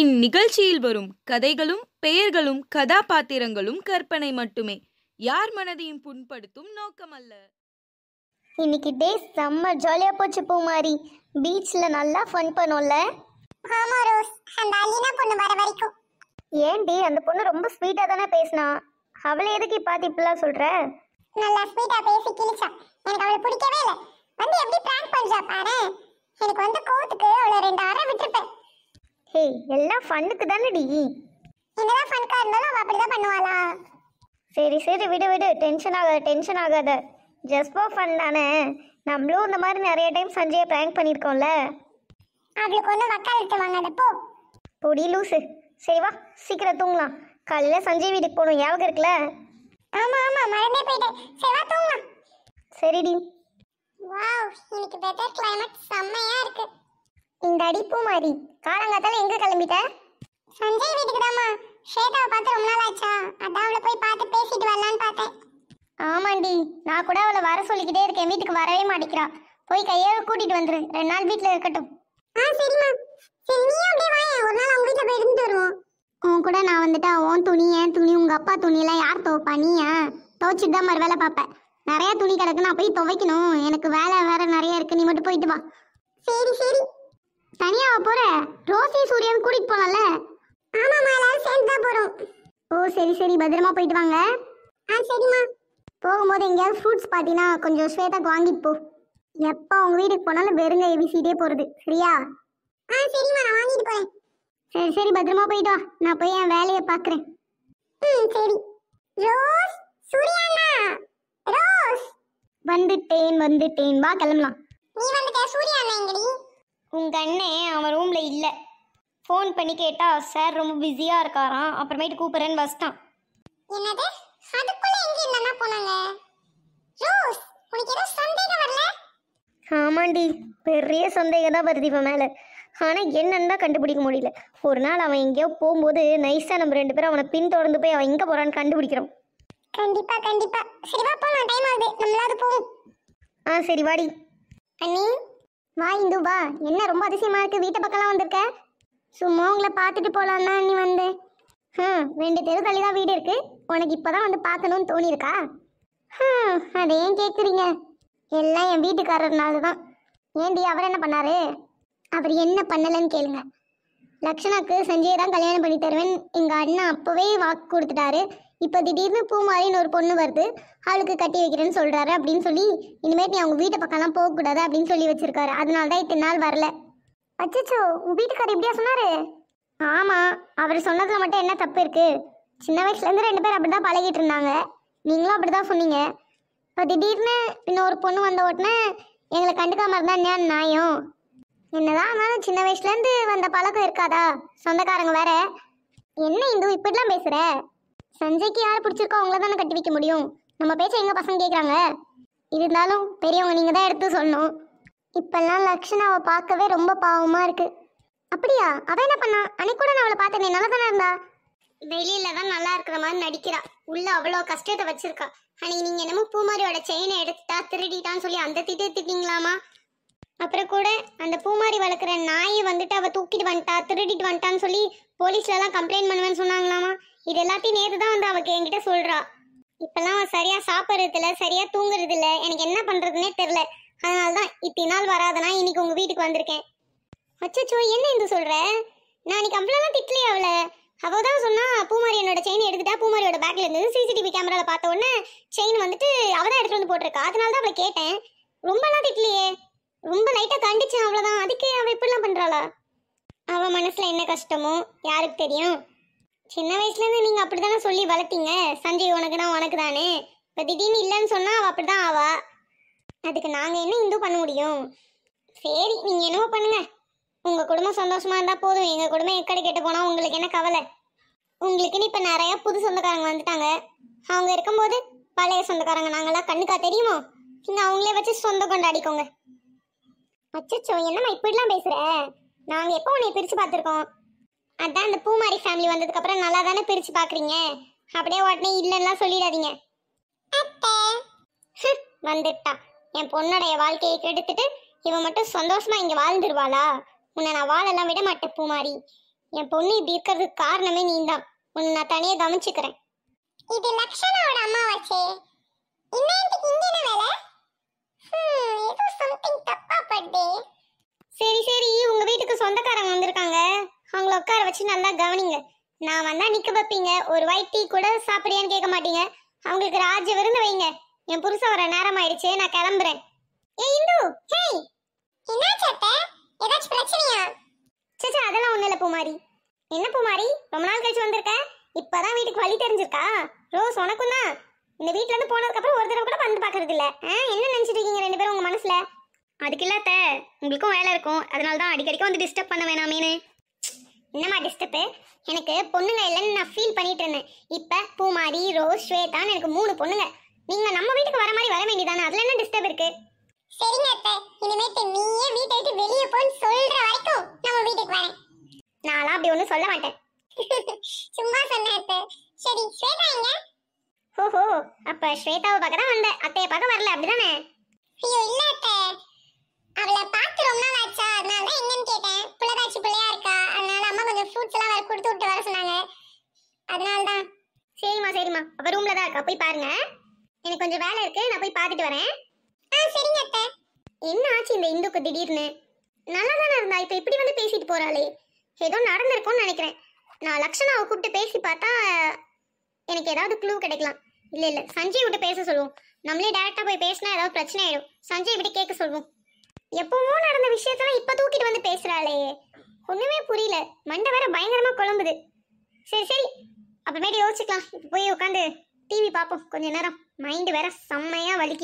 இந்நிகழ்ச்சியில் வரும் கதைகளும் பெயர்களும் கதாபாத்திரங்களும் கற்பனை மட்டுமே யார் மனதையும் புண்படுத்தும் அல்ல இன்னைக்கு டே செம்ம ஜாலியா போச்சு பூமாரி பீச்ல நல்லா ஃபன் பண்ணோம்ல ஆமா ரோஸ் அந்த அலினா பொண்ணு வர வரைக்கும் ஏன்டி அந்த பொண்ணு ரொம்ப ஸ்வீட்டா தானே பேசினா அவளை எதுக்கு பாத்தி இப்படிலாம் சொல்ற நல்லா ஸ்வீட்டா பேசி கிழிச்சா எனக்கு அவளை பிடிக்கவே இல்லை வந்து எப்படி பிராங்க் பண்ணுறா பாரு எனக்கு வந்து கோவத்துக்கு அவளை ரெண்டு அரை விட்டுருப்பேன் ஏய் எல்லாம் ஃபன்னுக்கு தானடி என்னதான் ஃபன்கா இருந்தாலும் அவ அப்படிதான் பண்ணுவாளா சரி சரி விடு விடு டென்ஷன் ஆகாத டென்ஷன் ஆகாத ஜஸ்ட் ஃபார் ஃபன் தானே நம்மளும் இந்த மாதிரி நிறைய டைம் சஞ்சயை பிராங்க் பண்ணியிருக்கோம்ல அவளுக்கு ஒன்றும் வக்கால் எடுத்து வாங்காத போ பொடி லூசு சரி வா சீக்கிரம் தூங்கலாம் காலையில் சஞ்சய் வீட்டுக்கு போகணும் ஞாபகம் இருக்குல்ல ஆமாம் ஆமாம் மறந்தே போயிட்டேன் சரி வா தூங்கலாம் சரிடி வாவ் இன்னைக்கு வெதர் கிளைமேட் செம்மையாக இருக்குது இந்த அடிப்பு மாதிரி காலங்காத்தால எங்க கிளம்பிட்ட சஞ்சய் வீட்டுக்கு ஸ்வேதாவை பார்த்து ரொம்ப நாள் ஆச்சா அதான் அவளை போய் பார்த்து பேசிட்டு வரலான்னு பார்த்தேன் ஆமாண்டி நான் கூட அவளை வர சொல்லிக்கிட்டே இருக்கேன் வீட்டுக்கு வரவே மாட்டேங்கிறா போய் கையாவை கூட்டிட்டு வந்துரு ரெண்டு நாள் வீட்டுல இருக்கட்டும் ஒரு நாள் வீட்டுல இருந்து உன் கூட நான் வந்துட்டு உன் துணி துணி உங்க அப்பா துணிலாம் யார் துவைப்பா நீயா துவைச்சிட்டு தான் மாதிரி வேலை பார்ப்பேன் நிறைய துணி கிடக்கு நான் போய் துவைக்கணும் எனக்கு வேலை வேற நிறைய இருக்கு நீ மட்டும் போயிட்டு வா சரி சரி கூட்டிட்டு போற ரோசி சூர்யாவை கூட்டிட்டு போலாம்ல ஆமாமா எல்லாரும் சேர்ந்து தான் போறோம் ஓ சரி சரி பத்திரமா போயிட்டு வாங்க ஆ சரிம்மா போகும்போது எங்கேயாவது ஃப்ரூட்ஸ் பார்த்தீங்கன்னா கொஞ்சம் ஸ்வேதாக்கு வாங்கிட்டு போ எப்போ உங்க வீட்டுக்கு போனாலும் வெறுங்க ஏபிசிட்டே போகிறது சரியா ஆ சரிம்மா நான் வாங்கிட்டு போறேன் சரி சரி பத்திரமா போயிட்டு வா நான் போய் என் வேலையை பார்க்குறேன் ம் சரி ரோஸ் சூர்யாண்ணா ரோஸ் வந்துட்டேன் வந்துட்டேன் வா கிளம்பலாம் நீ வந்துட்ட சூர்யா அண்ணா எங்கடி உங்கள் அண்ணே அவன் ரூமில் இல்லை ஃபோன் பண்ணி கேட்டால் சார் ரொம்ப பிஸியாக இருக்காராம் அப்புறமேட்டு கூப்பிட்றேன்னு வச்சிட்டான் என்னது அதுக்குள்ளே எங்கே என்னன்னா போனாங்க ரோஸ் உனக்கு ஏதோ சந்தேகம் வரல ஆமாண்டி பெரிய சந்தேகம் தான் வருது இவன் மேலே ஆனால் என்னன்னு தான் கண்டுபிடிக்க முடியல ஒரு நாள் அவன் எங்கேயோ போகும்போது நைஸாக நம்ம ரெண்டு பேரும் அவனை பின்தொடர்ந்து போய் அவன் எங்கே போகிறான்னு கண்டுபிடிக்கிறோம் கண்டிப்பாக கண்டிப்பாக சரி வா டைம் ஆகுது நம்மளாவது போவோம் ஆ சரி வாடி அண்ணி வா இந்து வா என்ன ரொம்ப அதிசயமா இருக்கு வீட்டு பக்கம்லாம் வந்திருக்க சும்மா உங்களை பார்த்துட்டு போலான்னா நீ வந்து ம் ரெண்டு தெரு தள்ளி தான் வீடு இருக்கு உனக்கு இப்போதான் வந்து பார்க்கணும்னு தோணியிருக்கா ம் அதை ஏன் கேட்குறீங்க எல்லாம் என் வீட்டுக்காரர்னால தான் ஏண்டி அவர் என்ன பண்ணாரு அவர் என்ன பண்ணலைன்னு கேளுங்க லக்ஷனாக்கு சஞ்சய் தான் கல்யாணம் பண்ணி தருவேன் எங்கள் அண்ணன் அப்போவே வாக்கு கொடுத்துட்டாரு இப்போ திடீர்னு பூமாரின்னு ஒரு பொண்ணு வருது அவளுக்கு கட்டி வைக்கிறேன்னு சொல்கிறாரு அப்படின்னு சொல்லி இனிமேல் நீ அவங்க வீட்டு பக்கம்லாம் போகக்கூடாது அப்படின்னு சொல்லி வச்சுருக்காரு அதனால தான் இத்தனை நாள் வரல அச்சோ உன் வீட்டுக்காரர் இப்படியா சொன்னார் ஆமாம் அவர் சொன்னதில் மட்டும் என்ன தப்பு இருக்குது சின்ன வயசுலேருந்து ரெண்டு பேர் அப்படி தான் பழகிட்டு இருந்தாங்க நீங்களும் அப்படி தான் சொன்னீங்க இப்போ திடீர்னு இன்னொரு பொண்ணு வந்த உடனே எங்களை கண்டுக்காமல் இருந்தால் என்ன நியாயம் என்னதான் ஆனாலும் சின்ன வயசுலேருந்து வந்த பழக்கம் இருக்காதா சொந்தக்காரங்க வேற என்ன இந்து இப்படிலாம் பேசுகிற சஞ்சய்க்கு யார் பிடிச்சிருக்கோ அவங்கள தானே கட்டி வைக்க முடியும் நம்ம பேச்ச எங்கள் பசங்க கேட்குறாங்க இருந்தாலும் பெரியவங்க நீங்கள் தான் எடுத்து சொல்லணும் இப்பெல்லாம் லக்ஷனாவை பார்க்கவே ரொம்ப பாவமாக இருக்கு அப்படியா அவன் என்ன பண்ணா அன்னைக்கு கூட நான் அவளை பார்த்தேன் நல்லா தானே இருந்தா வெளியில தான் நல்லா இருக்கிற மாதிரி நடிக்கிறா உள்ள அவ்வளோ கஷ்டத்தை வச்சிருக்கா அன்னைக்கு நீங்க என்னமோ பூமாரியோட செயினை எடுத்துட்டா திருடிட்டான்னு சொல்லி அந்த திட்டு திட்டிங்களாமா அப்புறம் கூட அந்த பூமாரி வளர்க்குற நாயை வந்துட்டு அவள் தூக்கிட்டு வந்துட்டா திருடிட்டு வந்துட்டான்னு சொல்லி போலீஸ்லலாம் கம்ப்ளைண்ட் பண்ணுவேன்னு சொன்னாங்களாமா இது எல்லாத்தையும் நேற்று தான் வந்து அவக்கு என்கிட்ட சொல்கிறா இப்போல்லாம் அவன் சரியாக சாப்பிட்றது இல்லை சரியாக தூங்குறது இல்லை எனக்கு என்ன பண்ணுறதுன்னே தெரில அதனால தான் இத்தனை நாள் வராதனா இன்னைக்கு உங்கள் வீட்டுக்கு வந்திருக்கேன் அச்சோ என்ன இந்த சொல்கிற நான் இன்னைக்கு அவ்வளோலாம் திட்டலையே அவளை அவள் தான் சொன்னால் பூமாரி என்னோட செயின் எடுத்துட்டா பூமாரியோட பேக்கில் இருந்தது சிசிடிவி கேமராவில் பார்த்த உடனே செயின் வந்துட்டு அவள் தான் எடுத்துகிட்டு வந்து போட்டிருக்கா அதனால தான் அவளை கேட்டேன் ரொம்பலாம் திட்டலையே ரொம்ப லைட்டாக கண்டிச்சேன் அவ்வளோதான் அதுக்கு அவள் இப்படிலாம் பண்ணுறாளா அவள் மனசில் என்ன கஷ்டமோ யாருக்கு தெரியும் சின்ன வயசுலேருந்து நீங்கள் அப்படி தானே சொல்லி வளர்த்தீங்க சஞ்சய் உனக்கு தான் உனக்கு தானே இப்போ திடீர்னு இல்லைன்னு சொன்னால் அவள் அப்படி தான் ஆவா அதுக்கு நாங்கள் என்ன இந்து பண்ண முடியும் சரி நீங்கள் என்னவோ பண்ணுங்க உங்கள் குடும்பம் சந்தோஷமாக இருந்தால் போதும் எங்கள் குடும்பம் எக்கடி கெட்டு போனால் உங்களுக்கு என்ன கவலை உங்களுக்குன்னு இப்போ நிறையா புது சொந்தக்காரங்க வந்துட்டாங்க அவங்க இருக்கும்போது பழைய சொந்தக்காரங்க நாங்களாம் கண்ணுக்கா தெரியுமோ நீங்கள் அவங்களே வச்சு சொந்த கொண்டாடிக்கோங்க அச்சோ என்னம்மா இப்படிலாம் பேசுற நாங்க எப்போ உன்னை பிரிச்சு பார்த்துருக்கோம் அதான் இந்த பூமாரி ஃபேமிலி வந்ததுக்கு அப்புறம் நல்லா தானே பிரிச்சு பாக்குறீங்க அப்படியே உடனே இல்லைன்னா சொல்லிடாதீங்க வந்துட்டா என் பொண்ணுடைய வாழ்க்கையை கெடுத்துட்டு இவன் மட்டும் சந்தோஷமா இங்க வாழ்ந்துருவாளா உன்னை நான் வாழெல்லாம் விட மாட்டேன் பூமாரி என் பொண்ணு இப்படி இருக்கிறதுக்கு காரணமே நீ தான் உன்னை நான் தனியே கவனிச்சுக்கிறேன் இது அம்மா அம்மாவாச்சே இன்னைக்கு இங்க என்ன வேலை ஏதோ சம்திங் தப்பு பர்த்டே சரி சரி உங்க வீட்டுக்கு சொந்தக்காரங்க வந்திருக்காங்க அவங்கள உட்கார வச்சு நல்லா கவனிங்க நான் வந்தா நிக்க வைப்பீங்க ஒரு வயிட் டீ கூட சாப்பிடியான்னு கேட்க மாட்டீங்க அவங்களுக்கு ராஜ விருந்து வைங்க என் புருஷன் வர நேரம் ஆயிடுச்சு நான் கிளம்புறேன் ஏய் இந்து ஹேய் என்ன சேட்ட ஏதாச்சும் பிரச்சனையா சச்சா அதெல்லாம் ஒண்ணு இல்ல பூமாரி என்ன பூமாரி ரொம்ப நாள் கழிச்சு வந்திருக்க இப்பதான் வீட்டுக்கு வழி தெரிஞ்சிருக்கா ரோஸ் உனக்கும் தான் இந்த வீட்டுல இருந்து போனதுக்கு அப்புறம் ஒரு தடவை கூட வந்து பாக்குறது இல்ல என்ன நினைச்சிட்டு இருக்கீங்க ரெண்டு பேரும் உங்க மனசுல அதுக்கு இல்லாத உங்களுக்கும் வேலை இருக்கும் அதனால தான் அடிக்கடிக்கு வந்து டிஸ்டர்ப் பண்ண வேணாம் மீனு என்னம்மா டிஸ்டர்ப்பு எனக்கு பொண்ணுங்க இல்லைன்னு நான் ஃபீல் பண்ணிட்டு இருந்தேன் இப்போ பூமாரி ரோஸ் ஸ்வேதான்னு எனக்கு மூணு பொண்ணுங்க நீங்கள் நம்ம வீட்டுக்கு வர மாதிரி வர வேண்டியதானே அதில் என்ன டிஸ்டர்ப் இருக்கு சரிங்க அத்தை இனிமேட்டு நீயே வீட்டை விட்டு வெளியே போன்னு சொல்கிற வரைக்கும் நம்ம வீட்டுக்கு வரேன் நான்லாம் அப்படி ஒன்றும் சொல்ல மாட்டேன் சும்மா சொன்னேன் அத்தை சரி ஸ்வேதா எங்க ஓஹோ அப்ப ஸ்வேதாவை பார்க்க தான் வந்தேன் அத்தையை பார்க்க வரல அப்படிதானே ஐயோ இல்லை அத்தை அவளை பார்த்து ரொம்ப நாள் ஆச்சா அதனால எங்கன்னு கேட்டேன் புள்ளதாச்சி பிள்ளையா இருக்கா அதனால அம்மா கொஞ்சம் ஃப்ரூட்ஸ் எல்லாம் வர கொடுத்து விட்டு வர சொன்னாங்க அதனால தான் சரிம்மா சரிம்மா அப்ப ரூம்ல தான் இருக்கா போய் பாருங்க எனக்கு கொஞ்சம் வேலை இருக்கு நான் போய் பார்த்துட்டு வரேன் ஆ சரிங்க அத்தை என்ன ஆச்சு இந்த இந்துக்கு திடீர்னு நல்லா தானே இருந்தா இப்போ இப்படி வந்து பேசிட்டு போறாளே ஏதோ நடந்திருக்கும்னு நினைக்கிறேன் நான் லக்ஷணாவை கூப்பிட்டு பேசி பார்த்தா எனக்கு ஏதாவது க்ளூ கிடைக்கலாம் இல்லை இல்லை சஞ்சய் விட்டு பேச சொல்லுவோம் நம்மளே டேரெக்டாக போய் பேசினா ஏதாவது பிரச்சனை ஆயிடும் சஞ்சய் விட்டு கேட்க சொல்லுவோம் எப்பவும் நடந்த விஷயத்தெல்லாம் இப்ப தூக்கிட்டு வந்து பேசுறாளே ஒண்ணுமே புரியல மண்டை வேற பயங்கரமா குழம்புது சரி சரி அப்புறமேட்டு யோசிச்சுக்கலாம் இப்போ போய் உட்காந்து டிவி பார்ப்போம் கொஞ்ச நேரம் மைண்டு வேற செம்மையா வலிக்குது